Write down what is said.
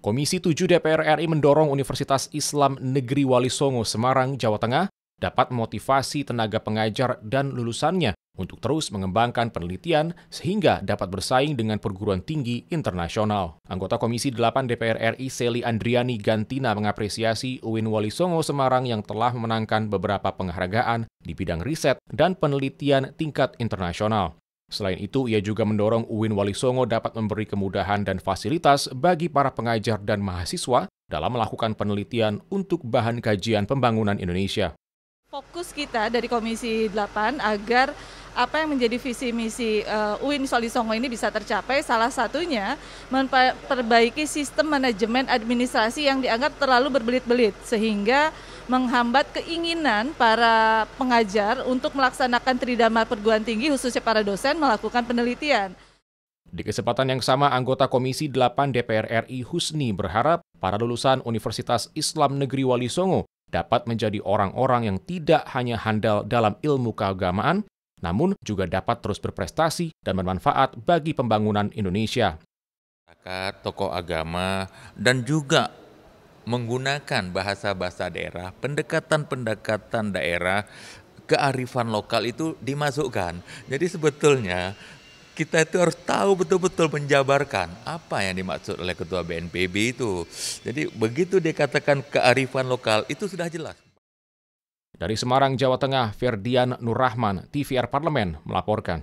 Komisi 7 DPR RI mendorong Universitas Islam Negeri Wali Songo, Semarang, Jawa Tengah dapat memotivasi tenaga pengajar dan lulusannya untuk terus mengembangkan penelitian sehingga dapat bersaing dengan perguruan tinggi internasional. Anggota Komisi 8 DPR RI Seli Andriani Gantina mengapresiasi UIN Wali Songo Semarang yang telah memenangkan beberapa penghargaan di bidang riset dan penelitian tingkat internasional. Selain itu, ia juga mendorong UIN Wali Songo dapat memberi kemudahan dan fasilitas bagi para pengajar dan mahasiswa dalam melakukan penelitian untuk bahan kajian pembangunan Indonesia. Fokus kita dari Komisi 8 agar apa yang menjadi visi misi uh, eh, UIN Songo ini bisa tercapai salah satunya memperbaiki sistem manajemen administrasi yang dianggap terlalu berbelit-belit sehingga menghambat keinginan para pengajar untuk melaksanakan tridharma perguruan tinggi khususnya para dosen melakukan penelitian. Di kesempatan yang sama, anggota Komisi 8 DPR RI Husni berharap para lulusan Universitas Islam Negeri Wali Songo dapat menjadi orang-orang yang tidak hanya handal dalam ilmu keagamaan, namun juga dapat terus berprestasi dan bermanfaat bagi pembangunan Indonesia. Tokoh agama dan juga menggunakan bahasa-bahasa daerah, pendekatan-pendekatan daerah, kearifan lokal itu dimasukkan. Jadi sebetulnya kita itu harus tahu betul-betul menjabarkan apa yang dimaksud oleh ketua BNPB itu. Jadi begitu dikatakan kearifan lokal itu sudah jelas. Dari Semarang, Jawa Tengah, Ferdian Nurrahman, TVR Parlemen melaporkan.